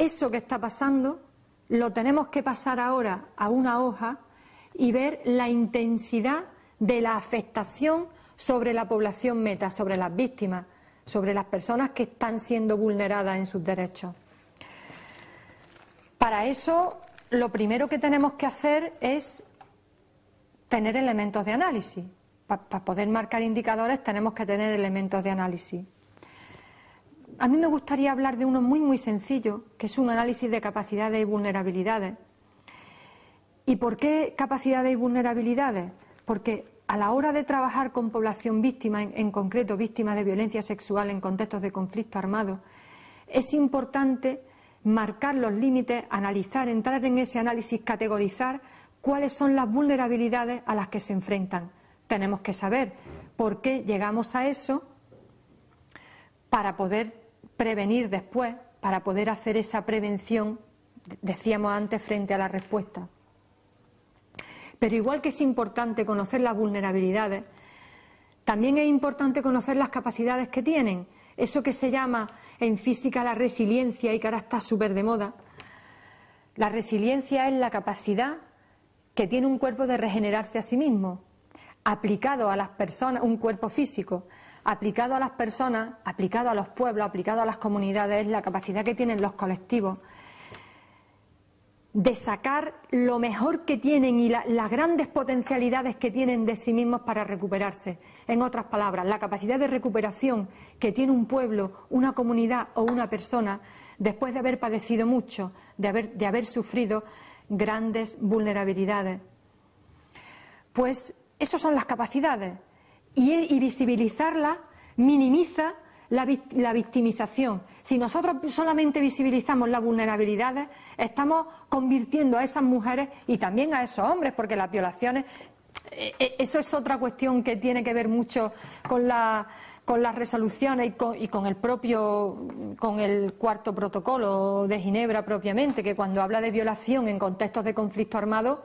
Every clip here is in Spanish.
eso que está pasando lo tenemos que pasar ahora a una hoja y ver la intensidad de la afectación sobre la población meta, sobre las víctimas, sobre las personas que están siendo vulneradas en sus derechos. Para eso, lo primero que tenemos que hacer es tener elementos de análisis. Para poder marcar indicadores tenemos que tener elementos de análisis a mí me gustaría hablar de uno muy, muy sencillo, que es un análisis de capacidades y vulnerabilidades. ¿Y por qué capacidades y vulnerabilidades? Porque a la hora de trabajar con población víctima, en, concreto víctima de violencia sexual en contextos de conflicto armado, es importante marcar los límites, analizar, entrar en ese análisis, categorizar cuáles son las vulnerabilidades a las que se enfrentan. Tenemos que saber por qué llegamos a eso para poder prevenir después para poder hacer esa prevención, decíamos antes, frente a la respuesta. Pero igual que es importante conocer las vulnerabilidades, también es importante conocer las capacidades que tienen. Eso que se llama en física la resiliencia y que ahora está súper de moda. La resiliencia es la capacidad que tiene un cuerpo de regenerarse a sí mismo, aplicado a las personas, un cuerpo físico, aplicado a las personas, aplicado a los pueblos, aplicado a las comunidades, la capacidad que tienen los colectivos de sacar lo mejor que tienen y las grandes potencialidades que tienen de sí mismos para recuperarse. En otras palabras, la capacidad de recuperación que tiene un pueblo, una comunidad o una persona después de haber padecido mucho, de haber, de haber sufrido grandes vulnerabilidades. Pues esas son las capacidades y, visibilizarla minimiza la, la, victimización. Si nosotros solamente visibilizamos las vulnerabilidades, estamos convirtiendo a esas mujeres y también a esos hombres, porque las violaciones, eh, eh, eso es otra cuestión que tiene que ver mucho con con las resoluciones y con, y con, el propio, con el cuarto protocolo de Ginebra propiamente, que cuando habla de violación en contextos de conflicto armado,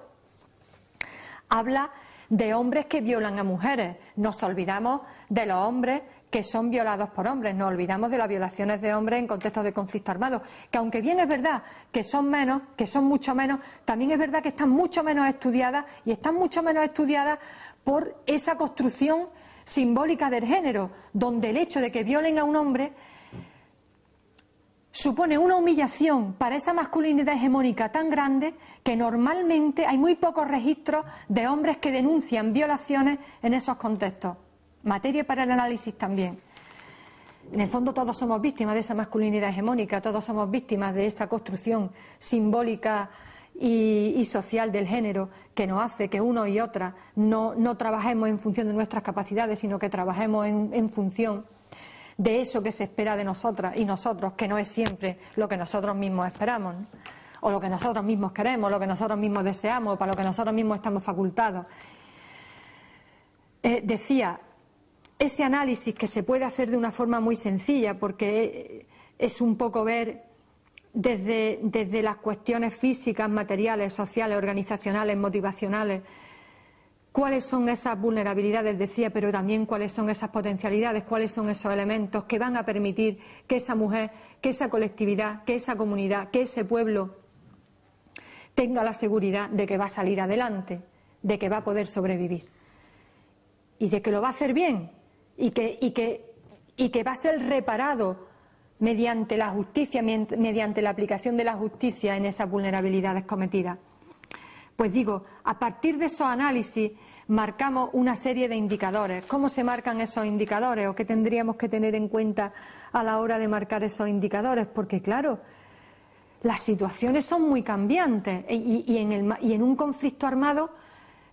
habla de hombres que violan a mujeres, nos olvidamos de los hombres que son violados por hombres, nos olvidamos de las violaciones de hombres en contextos de conflicto armado, que aunque bien es verdad que son menos, que son mucho menos, también es verdad que están mucho menos estudiadas y están mucho menos estudiadas por esa construcción simbólica del género, donde el hecho de que violen a un hombre supone una humillación para esa masculinidad hegemónica tan grande que normalmente hay muy pocos registros de hombres que denuncian violaciones en esos contextos. Materia para el análisis también. En el fondo todos somos víctimas de esa masculinidad hegemónica, todos somos víctimas de esa construcción simbólica y, social del género que nos hace que uno y otra no, trabajemos en función de nuestras capacidades, sino que trabajemos en función de eso que se espera de nosotras y nosotros, que no es siempre lo que nosotros mismos esperamos, o lo que nosotros mismos queremos, lo que nosotros mismos deseamos, o para lo que nosotros mismos estamos facultados. Eh, decía, ese análisis que se puede hacer de una forma muy sencilla, porque eh, es un poco ver desde las cuestiones físicas, materiales, sociales, organizacionales, motivacionales, cuáles son esas vulnerabilidades, decía, pero también cuáles son esas potencialidades, cuáles son esos elementos que van a permitir que esa mujer, que esa colectividad, que esa comunidad, que ese pueblo tenga la seguridad de que va a salir adelante, de que va a poder sobrevivir y de que lo va a hacer bien y que, va a ser reparado mediante la justicia, mediante la aplicación de la justicia en esas vulnerabilidades cometidas. Pues digo, a partir de esos análisis marcamos una serie de indicadores. ¿Cómo se marcan esos indicadores o qué tendríamos que tener en cuenta a la hora de marcar esos indicadores? Porque, claro, las situaciones son muy cambiantes y, en, un conflicto armado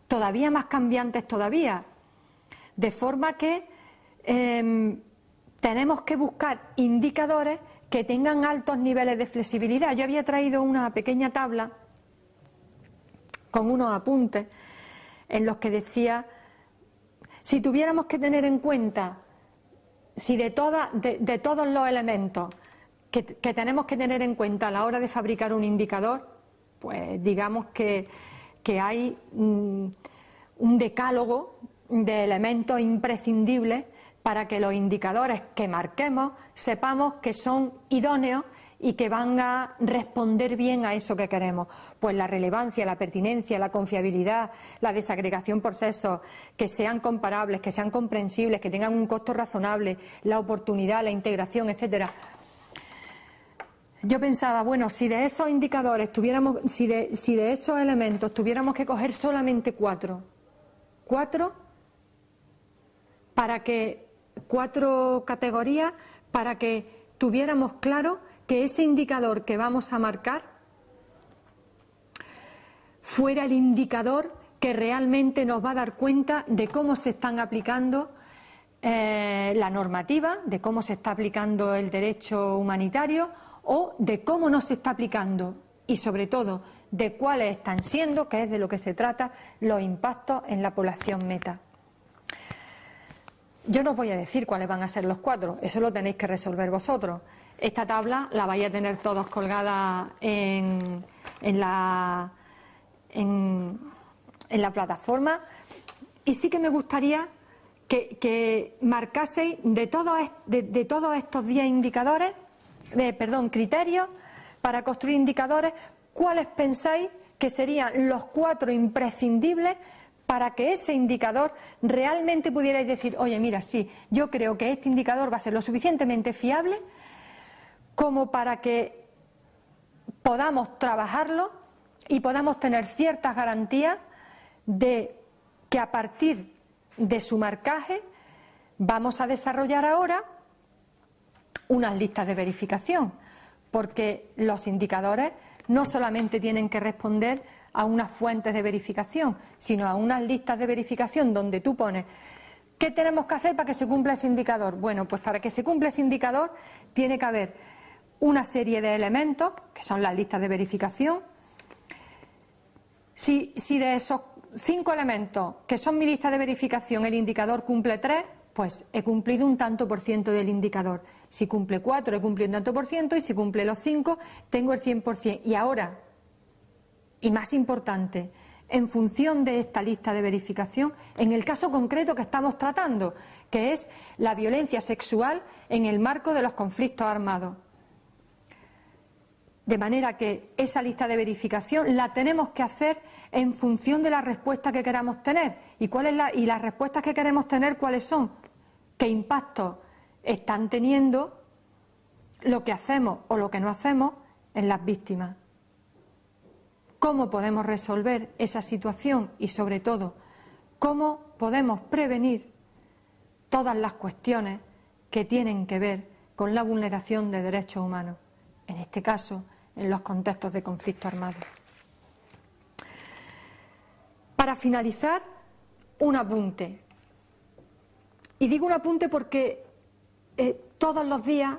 todavía más cambiantes todavía. De forma que em, tenemos que buscar indicadores que tengan altos niveles de flexibilidad. Yo había traído una pequeña tabla con unos apuntes en los que decía, si tuviéramos que tener en cuenta, si de, de, todos los elementos que, tenemos que tener en cuenta a la hora de fabricar un indicador, pues digamos que, hay mm, un decálogo de elementos imprescindibles para que los indicadores que marquemos sepamos que son idóneos y que van a responder bien a eso que queremos. Pues la relevancia, la pertinencia, la confiabilidad, la desagregación por sexo, que sean comparables, que sean comprensibles, que tengan un costo razonable, la oportunidad, la integración, etcétera. Yo pensaba, bueno, si de esos indicadores tuviéramos, si de, si de esos elementos tuviéramos que coger solamente cuatro, cuatro para que cuatro categorías para que tuviéramos claro que ese indicador que vamos a marcar fuera el indicador que realmente nos va a dar cuenta de cómo se están aplicando eh, la normativa, de cómo se está aplicando el derecho humanitario o de cómo no se está aplicando y, sobre todo, de cuáles están siendo, que es de lo que se trata, los impactos en la población meta. Yo no os voy a decir cuáles van a ser los cuatro, eso lo tenéis que resolver vosotros. Esta tabla la vais a tener todos colgada en, la, en, la plataforma. Y sí que me gustaría que, marcaseis de, todo, de, todos estos 10 indicadores, eh, perdón, criterios para construir indicadores, cuáles pensáis que serían los cuatro imprescindibles para que ese indicador realmente pudierais decir, oye, mira, sí, yo creo que este indicador va a ser lo suficientemente fiable como para que podamos trabajarlo y podamos tener ciertas garantías de que a partir de su marcaje vamos a desarrollar ahora unas listas de verificación, porque los indicadores no solamente tienen que responder a unas fuentes de verificación, sino a unas listas de verificación donde tú pones ¿Qué tenemos que hacer para que se cumpla ese indicador? Bueno, pues para que se cumpla ese indicador tiene que haber una serie de elementos, que son las listas de verificación. Si, de esos cinco elementos, que son mi lista de verificación, el indicador cumple tres, pues he cumplido un tanto por ciento del indicador. Si cumple cuatro, he cumplido un tanto por ciento, y si cumple los cinco, tengo el 100%. Y ahora, y más importante, en función de esta lista de verificación, en el caso concreto que estamos tratando, que es la violencia sexual en el marco de los conflictos armados. De manera que esa lista de verificación la tenemos que hacer en función de la respuesta que queramos tener. ¿Y, cuál y las respuestas que queremos tener cuáles son? ¿Qué impacto están teniendo lo que hacemos o lo que no hacemos en las víctimas? cómo podemos resolver esa situación y, sobre todo, cómo podemos prevenir todas las cuestiones que tienen que ver con la vulneración de derechos humanos, en este caso, en los contextos de conflicto armado. Para finalizar, un apunte. Y digo un apunte porque eh, todos los días